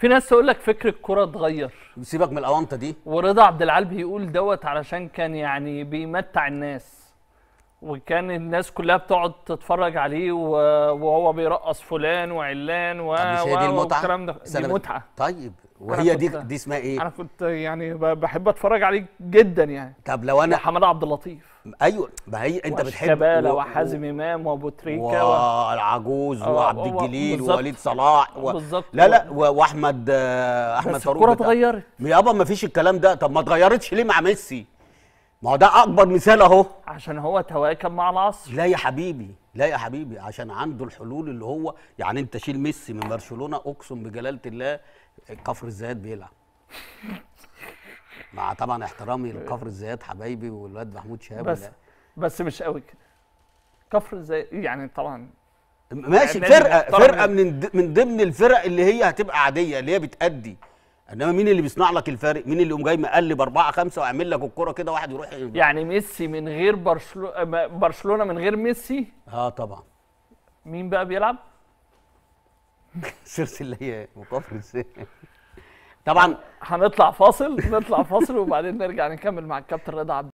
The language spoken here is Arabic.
في ناس تقول لك فكر الكرة اتغير سيبك من الاونطه دي ورضا عبد العال بيقول دوت علشان كان يعني بيمتع الناس وكان الناس كلها بتقعد تتفرج عليه وهو بيرقص فلان وعلان و و هي دي المتعه ده دي متعه طيب وهي دي دي اسمها ايه انا كنت يعني بحب اتفرج عليه جدا يعني طب لو انا حماده عبد اللطيف ايوه ما هي انت بتحب شباله و... وحازم امام وابو تريكه والعجوز آه، و... وعبد الجليل ووليد صلاح و... بالظبط لا لا واحمد آه، احمد فاروق الكوره اتغيرت يابا ما فيش الكلام ده طب ما اتغيرتش ليه مع ميسي ما هو ده اكبر مثال اهو عشان هو تواكب مع العصر لا يا حبيبي لا يا حبيبي عشان عنده الحلول اللي هو يعني انت شيل ميسي من برشلونه اقسم بجلاله الله كفر الزيات بيلعب مع طبعا احترامي لكفر الزيات حبايبي والواد محمود شهاب بس لا. بس مش قوي كده كفر الزيات يعني طبعا ماشي يعني فرقه فرقه يعني. من من ضمن الفرق اللي هي هتبقى عاديه اللي هي بتأدي انما مين اللي بيصنع لك الفارق مين اللي يقوم جاي مقلب اربعه خمسه واعمل لك الكره كده واحد يروح يعني ميسي من غير برشلونه برشلونه من غير ميسي اه طبعا مين بقى بيلعب هي وكفر السير طبعا هنطلع فاصل نطلع فاصل وبعدين نرجع نكمل مع الكابتن رضا عبد